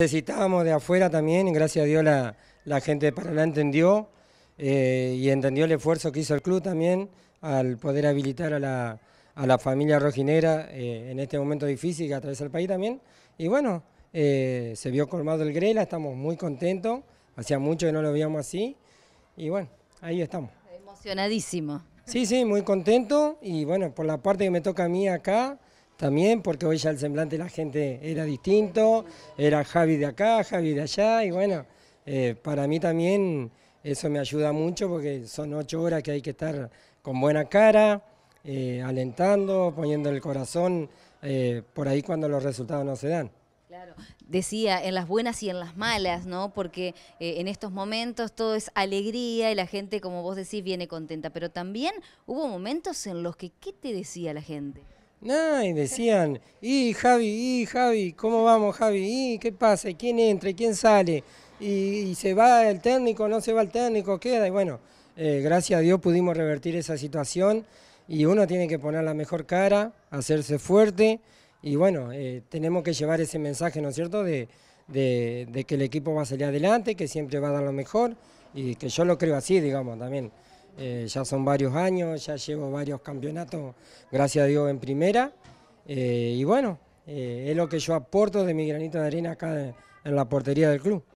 Necesitábamos de afuera también, gracias a Dios la, gente de Paraná entendió eh, y entendió el esfuerzo que hizo el club también al poder habilitar a la, a familia rojinera eh, en este momento difícil que atraviesa el país también. Y bueno, eh, se vio colmado el Grela, estamos muy contentos, hacía mucho que no lo veíamos así y bueno, ahí estamos. Emocionadísimo. Sí, sí, muy contento y bueno, por la parte que me toca a mí acá, también, porque hoy ya el semblante de la gente era distinto, era Javi de acá, Javi de allá, y bueno, eh, para mí también eso me ayuda mucho porque son ocho horas que hay que estar con buena cara, eh, alentando, poniendo el corazón, eh, por ahí cuando los resultados no se dan. Claro. Decía, en las buenas y en las malas, ¿no? Porque en estos momentos todo es alegría y la gente, como vos decís, viene contenta. Pero también hubo momentos en los que, ¿qué te decía la gente? Ah, y decían, y Javi, y Javi, ¿cómo vamos Javi? ¿Y qué pasa? quién entra? quién sale? ¿Y, se va el técnico? ¿No se va el técnico? ¿Queda? Y bueno, eh, gracias a Dios pudimos revertir esa situación y uno tiene que poner la mejor cara, hacerse fuerte y bueno, eh, tenemos que llevar ese mensaje, ¿no es cierto?, de que el equipo va a salir adelante, que siempre va a dar lo mejor y que yo lo creo así, digamos, también. Eh, ya son varios años, ya llevo varios campeonatos, gracias a Dios, en primera. Eh, y bueno, eh, es lo que yo aporto de mi granito de arena acá en la portería del club.